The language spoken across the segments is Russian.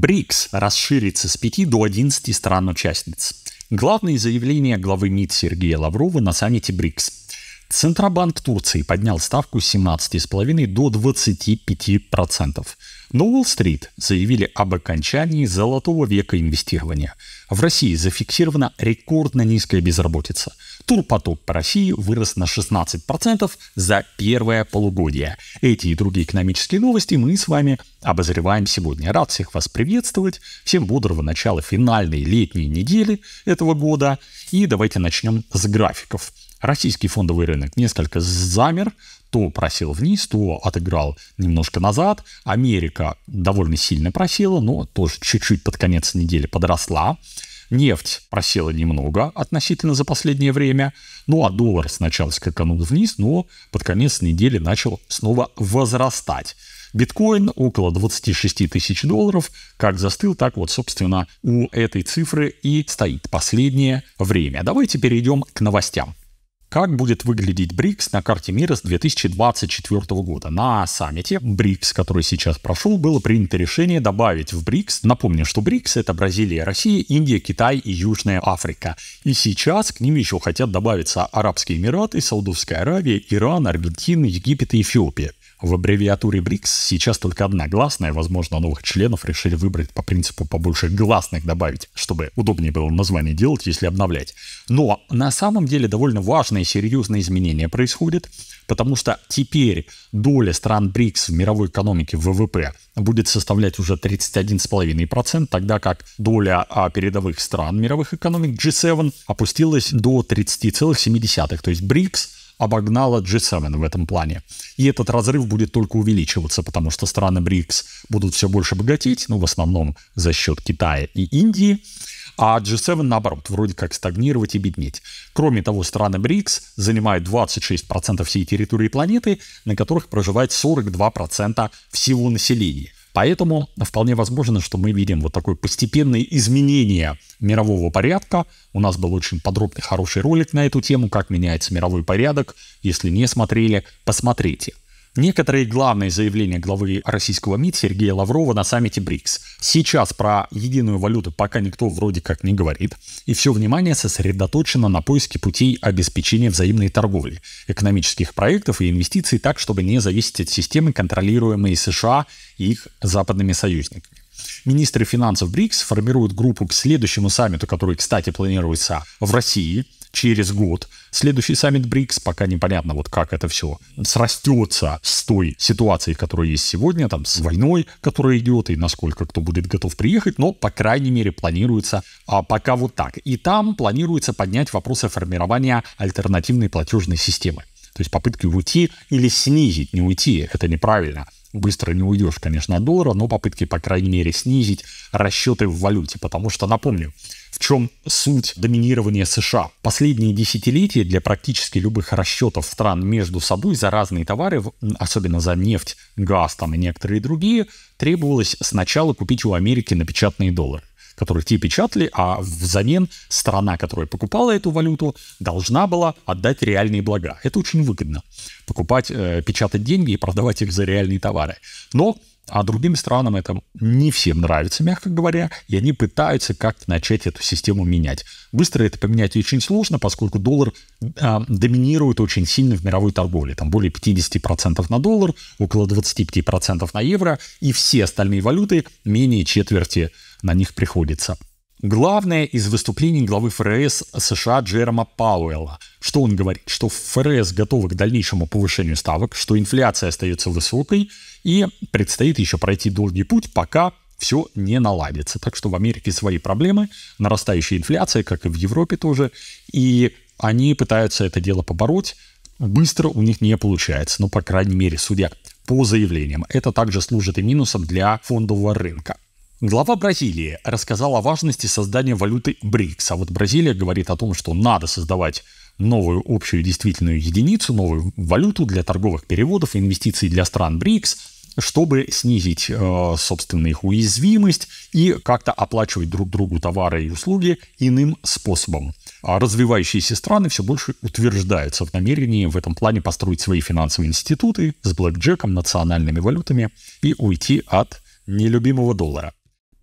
БРИКС расширится с 5 до 11 стран-участниц. Главные заявления главы МИД Сергея Лаврова на саммите БРИКС – Центробанк Турции поднял ставку с 17,5 до 25%. Но Уолл-стрит заявили об окончании золотого века инвестирования. В России зафиксирована рекордно низкая безработица. Турпоток по России вырос на 16% за первое полугодие. Эти и другие экономические новости мы с вами обозреваем сегодня. Рад всех вас приветствовать. Всем бодрого начала финальной летней недели этого года. И давайте начнем с графиков. Российский фондовый рынок несколько замер, то просил вниз, то отыграл немножко назад. Америка довольно сильно просела, но тоже чуть-чуть под конец недели подросла. Нефть просела немного относительно за последнее время. Ну а доллар сначала скаканул вниз, но под конец недели начал снова возрастать. Биткоин около 26 тысяч долларов. Как застыл, так вот, собственно, у этой цифры и стоит последнее время. Давайте перейдем к новостям как будет выглядеть БРИКС на карте мира с 2024 года. На саммите БРИКС, который сейчас прошел, было принято решение добавить в БРИКС, напомню, что БРИКС это Бразилия, Россия, Индия, Китай и Южная Африка. И сейчас к ним еще хотят добавиться Арабские Эмираты, Саудовская Аравия, Иран, Аргентина, Египет и Эфиопия. В аббревиатуре БРИКС сейчас только одна гласная, возможно, новых членов решили выбрать по принципу побольше гласных добавить, чтобы удобнее было название делать, если обновлять. Но на самом деле довольно важные серьезные изменения происходят, потому что теперь доля стран БРИКС в мировой экономике ВВП будет составлять уже 31,5%, тогда как доля а, передовых стран мировых экономик G7 опустилась до 30,7%. То есть БРИКС обогнала G7 в этом плане. И этот разрыв будет только увеличиваться, потому что страны БРИКС будут все больше богатеть, ну, в основном за счет Китая и Индии, а G7, наоборот, вроде как стагнировать и беднеть. Кроме того, страны БРИКС занимают 26% всей территории планеты, на которых проживает 42% всего населения. Поэтому вполне возможно, что мы видим вот такое постепенное изменение мирового порядка. У нас был очень подробный хороший ролик на эту тему, как меняется мировой порядок. Если не смотрели, посмотрите. Некоторые главные заявления главы российского МИД Сергея Лаврова на саммите БРИКС. Сейчас про единую валюту пока никто вроде как не говорит, и все внимание сосредоточено на поиске путей обеспечения взаимной торговли, экономических проектов и инвестиций так, чтобы не зависеть от системы, контролируемой США и их западными союзниками. Министры финансов БРИКС формируют группу к следующему саммиту, который, кстати, планируется в России через год. Следующий саммит БРИКС, пока непонятно, вот как это все срастется с той ситуацией, которая есть сегодня, там, с войной, которая идет, и насколько кто будет готов приехать, но, по крайней мере, планируется а, пока вот так. И там планируется поднять вопросы формирования альтернативной платежной системы. То есть попытки уйти или снизить, не уйти, это неправильно, быстро не уйдешь, конечно, от доллара, но попытки, по крайней мере, снизить расчеты в валюте. Потому что, напомню, в чем суть доминирования США? Последние десятилетия для практически любых расчетов стран между собой за разные товары, особенно за нефть, газ там и некоторые другие, требовалось сначала купить у Америки напечатанный доллар которые те печатали, а взамен страна, которая покупала эту валюту, должна была отдать реальные блага. Это очень выгодно. Покупать, э, печатать деньги и продавать их за реальные товары. Но а другим странам это не всем нравится, мягко говоря, и они пытаются как-то начать эту систему менять. Быстро это поменять очень сложно, поскольку доллар э, доминирует очень сильно в мировой торговле. Там более 50% на доллар, около 25% на евро, и все остальные валюты менее четверти на них приходится. Главное из выступлений главы ФРС США Джерома Пауэлла. Что он говорит? Что ФРС готовы к дальнейшему повышению ставок, что инфляция остается высокой и предстоит еще пройти долгий путь, пока все не наладится. Так что в Америке свои проблемы, нарастающая инфляция, как и в Европе тоже, и они пытаются это дело побороть, быстро у них не получается, ну, по крайней мере, судя по заявлениям. Это также служит и минусом для фондового рынка. Глава Бразилии рассказал о важности создания валюты БРИКС, а вот Бразилия говорит о том, что надо создавать новую общую действительную единицу, новую валюту для торговых переводов и инвестиций для стран БРИКС, чтобы снизить, э, собственно, их уязвимость и как-то оплачивать друг другу товары и услуги иным способом. А развивающиеся страны все больше утверждаются в намерении в этом плане построить свои финансовые институты с блэкджеком, национальными валютами и уйти от нелюбимого доллара.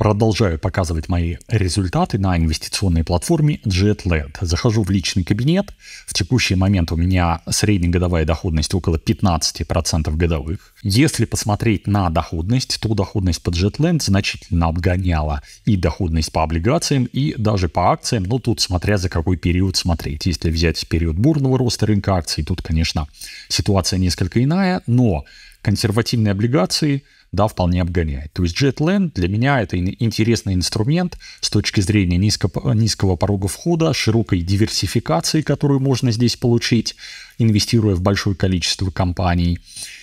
Продолжаю показывать мои результаты на инвестиционной платформе JetLed. Захожу в личный кабинет. В текущий момент у меня среднегодовая доходность около 15% годовых. Если посмотреть на доходность, то доходность по JetLend значительно обгоняла и доходность по облигациям, и даже по акциям. Но тут смотря за какой период смотреть. Если взять период бурного роста рынка акций, тут, конечно, ситуация несколько иная. Но консервативные облигации – да, вполне обгоняет. То есть JetLand для меня это интересный инструмент с точки зрения низкого, низкого порога входа, широкой диверсификации, которую можно здесь получить, инвестируя в большое количество компаний,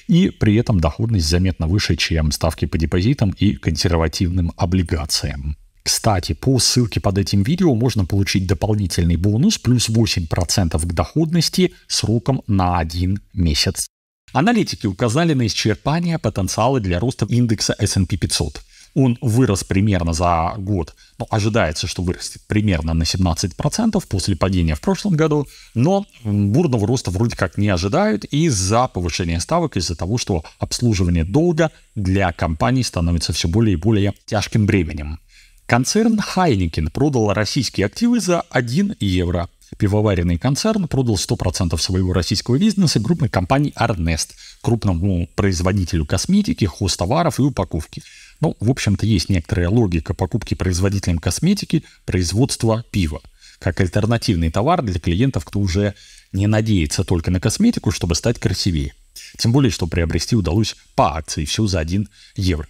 и при этом доходность заметно выше, чем ставки по депозитам и консервативным облигациям. Кстати, по ссылке под этим видео можно получить дополнительный бонус плюс 8% к доходности сроком на 1 месяц. Аналитики указали на исчерпание потенциала для роста индекса S&P 500. Он вырос примерно за год, но ожидается, что вырастет примерно на 17% после падения в прошлом году, но бурного роста вроде как не ожидают из-за повышения ставок, из-за того, что обслуживание долга для компаний становится все более и более тяжким бременем. Концерн Хайникен продал российские активы за 1 евро пивоваренный концерн продал 100% своего российского бизнеса крупной компании Arnest, крупному производителю косметики, хозтоваров и упаковки. Ну, в общем-то, есть некоторая логика покупки производителем косметики производства пива, как альтернативный товар для клиентов, кто уже не надеется только на косметику, чтобы стать красивее. Тем более, что приобрести удалось по акции, все за 1 евро.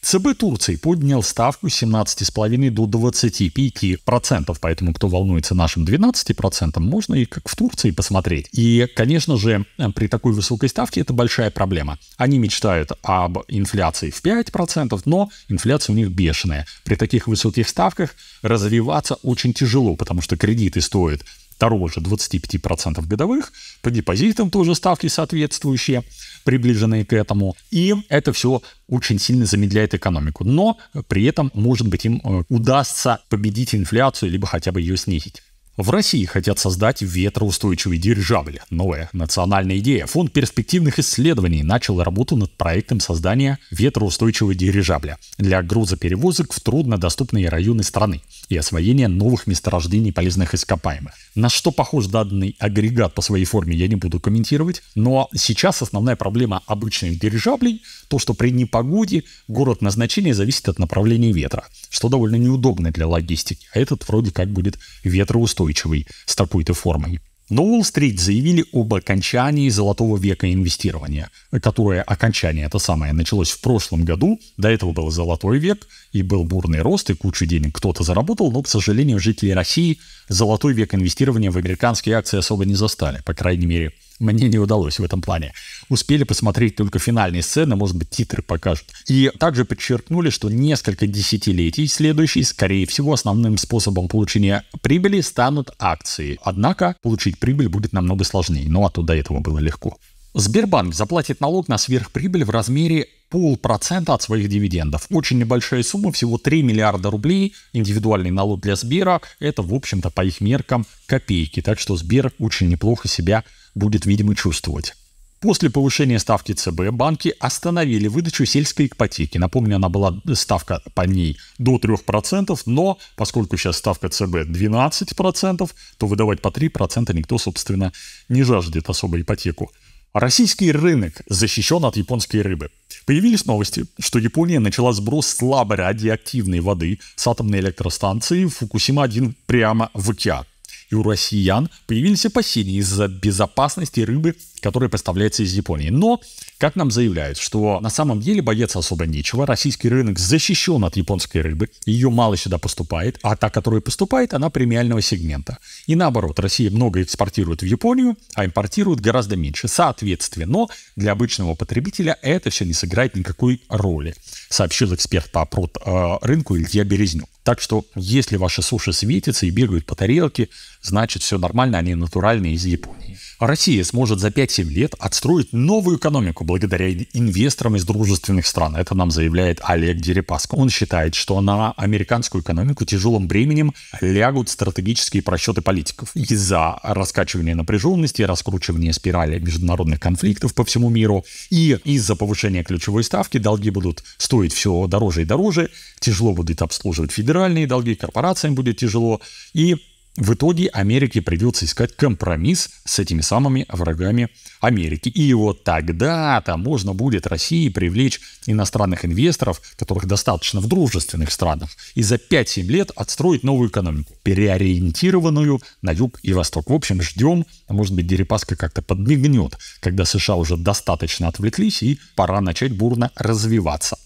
ЦБ Турции поднял ставку с 17,5 до 25%, поэтому кто волнуется нашим 12%, можно и как в Турции посмотреть. И, конечно же, при такой высокой ставке это большая проблема. Они мечтают об инфляции в 5%, но инфляция у них бешеная. При таких высоких ставках развиваться очень тяжело, потому что кредиты стоят того же 25% годовых, по депозитам тоже ставки соответствующие, приближенные к этому. И это все очень сильно замедляет экономику. Но при этом, может быть, им э, удастся победить инфляцию, либо хотя бы ее снизить. В России хотят создать ветроустойчивый дирижабль. Новая национальная идея. Фонд перспективных исследований начал работу над проектом создания ветроустойчивого дирижабля для грузоперевозок в труднодоступные районы страны и освоение новых месторождений полезных ископаемых. На что похож данный агрегат по своей форме, я не буду комментировать, но ну, а сейчас основная проблема обычных дирижаблей – то, что при непогоде город назначения зависит от направления ветра, что довольно неудобно для логистики, а этот вроде как будет ветроустойчивый с такой-то формой. На Уолл-стрит заявили об окончании золотого века инвестирования, которое окончание это самое началось в прошлом году. До этого был золотой век, и был бурный рост, и кучу денег кто-то заработал, но, к сожалению, жители России золотой век инвестирования в американские акции особо не застали, по крайней мере, мне не удалось в этом плане. Успели посмотреть только финальные сцены, может быть, титры покажут. И также подчеркнули, что несколько десятилетий следующие, скорее всего, основным способом получения прибыли станут акции. Однако получить прибыль будет намного сложнее, ну, а то до этого было легко. Сбербанк заплатит налог на сверхприбыль в размере полпроцента от своих дивидендов. Очень небольшая сумма, всего 3 миллиарда рублей. Индивидуальный налог для Сбера – это, в общем-то, по их меркам копейки. Так что Сбер очень неплохо себя будет, видимо, чувствовать. После повышения ставки ЦБ банки остановили выдачу сельской ипотеки. Напомню, она была ставка по ней до 3%, но поскольку сейчас ставка ЦБ 12%, то выдавать по 3% никто, собственно, не жаждет особо ипотеку. Российский рынок защищен от японской рыбы. Появились новости, что Япония начала сброс слабой радиоактивной воды с атомной электростанции Фукусима-1 прямо в океан. И у россиян появились опасения из-за безопасности рыбы который поставляется из Японии. Но, как нам заявляют, что на самом деле бояться особо нечего. Российский рынок защищен от японской рыбы. Ее мало сюда поступает. А та, которая поступает, она премиального сегмента. И наоборот, Россия много экспортирует в Японию, а импортирует гораздо меньше. Соответственно, для обычного потребителя это все не сыграет никакой роли, сообщил эксперт по прот, э, рынку Илья Березнюк. Так что, если ваши суши светятся и бегают по тарелке, значит все нормально, они натуральные из Японии. А Россия сможет за 5-7 лет отстроить новую экономику благодаря инвесторам из дружественных стран. Это нам заявляет Олег Дерипаско. Он считает, что на американскую экономику тяжелым бременем лягут стратегические просчеты политиков. Из-за раскачивания напряженности, раскручивания спирали международных конфликтов по всему миру и из-за повышения ключевой ставки долги будут стоить все дороже и дороже, тяжело будет обслуживать федеральные долги, корпорациям будет тяжело. И в итоге Америке придется искать компромисс с этими самыми врагами Америки. И вот тогда-то можно будет России привлечь иностранных инвесторов, которых достаточно в дружественных странах, и за 5-7 лет отстроить новую экономику, переориентированную на юг и восток. В общем, ждем, может быть, Дерипаска как-то подмигнет, когда США уже достаточно отвлеклись и пора начать бурно развиваться.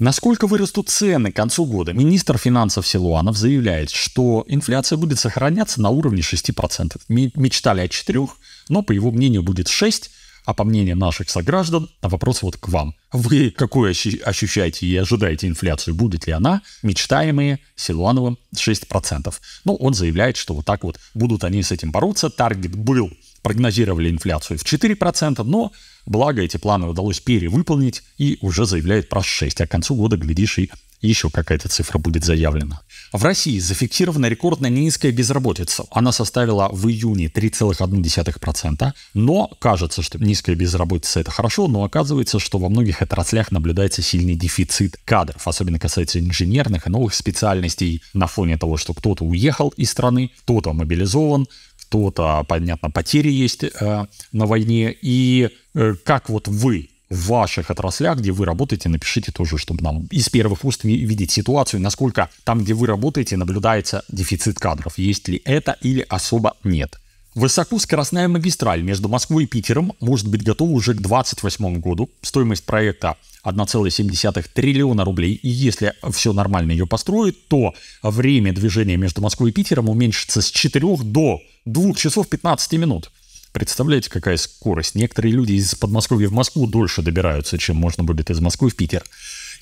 Насколько вырастут цены к концу года, министр финансов Силуанов заявляет, что инфляция будет сохраняться на уровне 6%. Мечтали о 4, но, по его мнению, будет 6, а по мнению наших сограждан, на вопрос вот к вам. Вы какую ощущаете и ожидаете инфляцию? Будет ли она мечтаемые Силуановым 6%? Ну, он заявляет, что вот так вот будут они с этим бороться. Таргет был прогнозировали инфляцию в 4%, но, благо, эти планы удалось перевыполнить и уже заявляют про 6%, а к концу года, глядишь, и еще какая-то цифра будет заявлена. В России зафиксирована рекордно низкая безработица. Она составила в июне 3,1%, но кажется, что низкая безработица это хорошо, но оказывается, что во многих отраслях наблюдается сильный дефицит кадров, особенно касается инженерных и новых специальностей на фоне того, что кто-то уехал из страны, кто-то мобилизован, что-то, понятно, потери есть э, на войне. И э, как вот вы в ваших отраслях, где вы работаете, напишите тоже, чтобы нам из первых уст видеть ситуацию, насколько там, где вы работаете, наблюдается дефицит кадров. Есть ли это или особо нет. Высокоскоростная магистраль между Москвой и Питером может быть готова уже к 2028 году. Стоимость проекта 1,7 триллиона рублей. И если все нормально ее построят, то время движения между Москвой и Питером уменьшится с 4 до 2 часов 15 минут. Представляете, какая скорость? Некоторые люди из Подмосковья в Москву дольше добираются, чем можно будет из Москвы в Питер.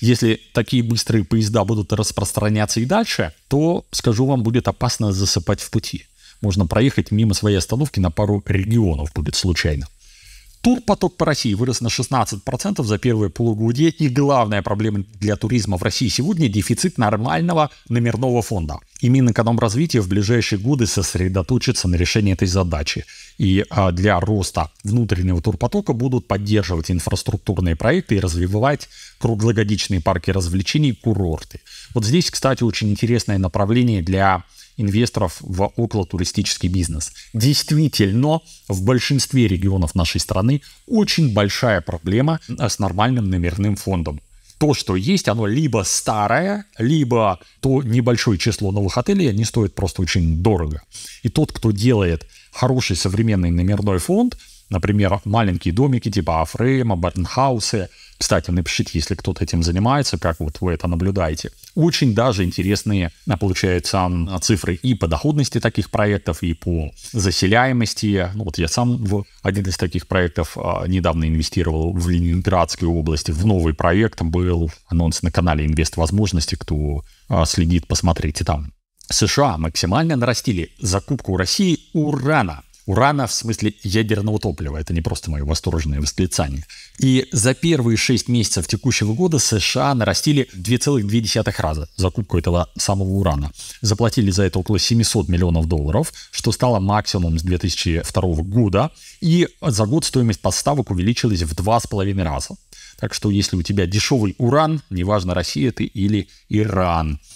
Если такие быстрые поезда будут распространяться и дальше, то, скажу вам, будет опасно засыпать в пути можно проехать мимо своей остановки на пару регионов будет случайно. Турпоток по России вырос на 16% за первое полугодие, и главная проблема для туризма в России сегодня – дефицит нормального номерного фонда. И Минэкономразвитие в ближайшие годы сосредоточится на решении этой задачи. И а, для роста внутреннего турпотока будут поддерживать инфраструктурные проекты и развивать круглогодичные парки развлечений и курорты. Вот здесь, кстати, очень интересное направление для инвесторов в околотуристический бизнес. Действительно, в большинстве регионов нашей страны очень большая проблема с нормальным номерным фондом то, что есть, оно либо старое, либо то небольшое число новых отелей, они стоят просто очень дорого. И тот, кто делает хороший современный номерной фонд, например, маленькие домики типа афрема, бартенхаусы. Кстати, напишите, если кто-то этим занимается, как вот вы это наблюдаете. Очень даже интересные, а, получаются цифры и по доходности таких проектов, и по заселяемости. Ну, вот я сам в один из таких проектов а, недавно инвестировал в Ленинградской области, в новый проект. был анонс на канале «Инвест возможности». Кто а, следит, посмотрите там. США максимально нарастили закупку России урана – урана в смысле ядерного топлива. Это не просто мое восторженное восклицание. И за первые 6 месяцев текущего года США нарастили 2,2 раза закупку этого самого урана. Заплатили за это около 700 миллионов долларов, что стало максимум с 2002 года. И за год стоимость поставок увеличилась в 2,5 раза. Так что если у тебя дешевый уран, неважно, Россия ты или Иран –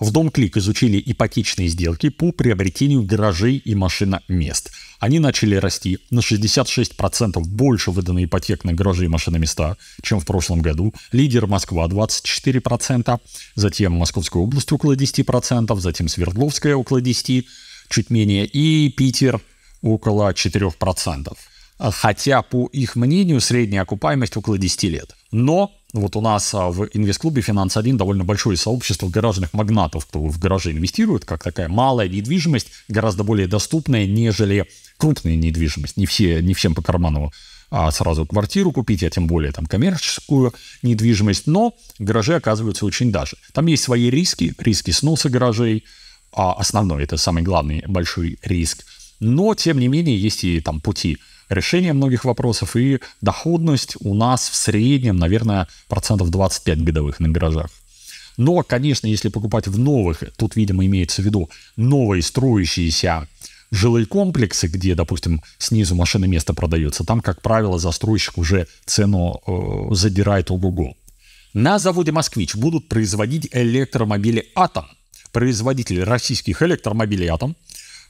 в Дом Клик изучили ипотечные сделки по приобретению гаражей и машиномест. Они начали расти на 66% больше выданной ипотек на гаражи и машиноместа, чем в прошлом году. Лидер Москва 24%, затем Московская область около 10%, затем Свердловская около 10%, чуть менее, и Питер около 4%. Хотя, по их мнению, средняя окупаемость около 10 лет. Но вот у нас а, в инвестклубе «Финанс-1» довольно большое сообщество гаражных магнатов, кто в гаражи инвестирует, как такая малая недвижимость, гораздо более доступная, нежели крупная недвижимость. Не, все, не всем по карману а сразу квартиру купить, а тем более там коммерческую недвижимость, но гаражи оказываются очень даже. Там есть свои риски, риски сноса гаражей, а основной, это самый главный большой риск. Но, тем не менее, есть и там пути решение многих вопросов, и доходность у нас в среднем, наверное, процентов 25 годовых на гаражах. Но, конечно, если покупать в новых, тут, видимо, имеется в виду новые строящиеся жилые комплексы, где, допустим, снизу машины место продается, там, как правило, застройщик уже цену э, задирает ого-го. На заводе «Москвич» будут производить электромобили «Атом». Производитель российских электромобилей «Атом»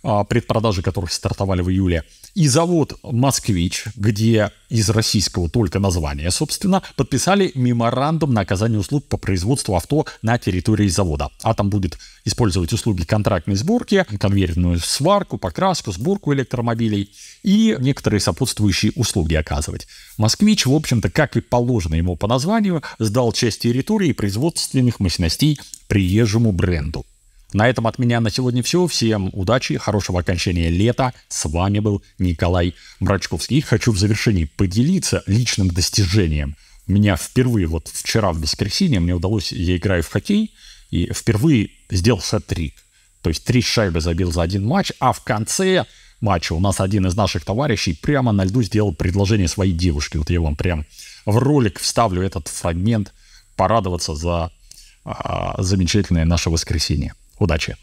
А, предпродажи которых стартовали в июле, и завод «Москвич», где из российского только название, собственно, подписали меморандум на оказание услуг по производству авто на территории завода. А там будет использовать услуги контрактной сборки, конвейерную сварку, покраску, сборку электромобилей и некоторые сопутствующие услуги оказывать. «Москвич», в общем-то, как и положено ему по названию, сдал часть территории и производственных мощностей приезжему бренду. На этом от меня на сегодня все. Всем удачи, хорошего окончания лета. С вами был Николай Мрачковский. И хочу в завершении поделиться личным достижением. Меня впервые, вот вчера в воскресенье, мне удалось, я играю в хоккей, и впервые сделал сет-трик. То есть три шайбы забил за один матч, а в конце матча у нас один из наших товарищей прямо на льду сделал предложение своей девушке. Вот я вам прям в ролик вставлю этот фрагмент, порадоваться за а, замечательное наше воскресенье. Удачи!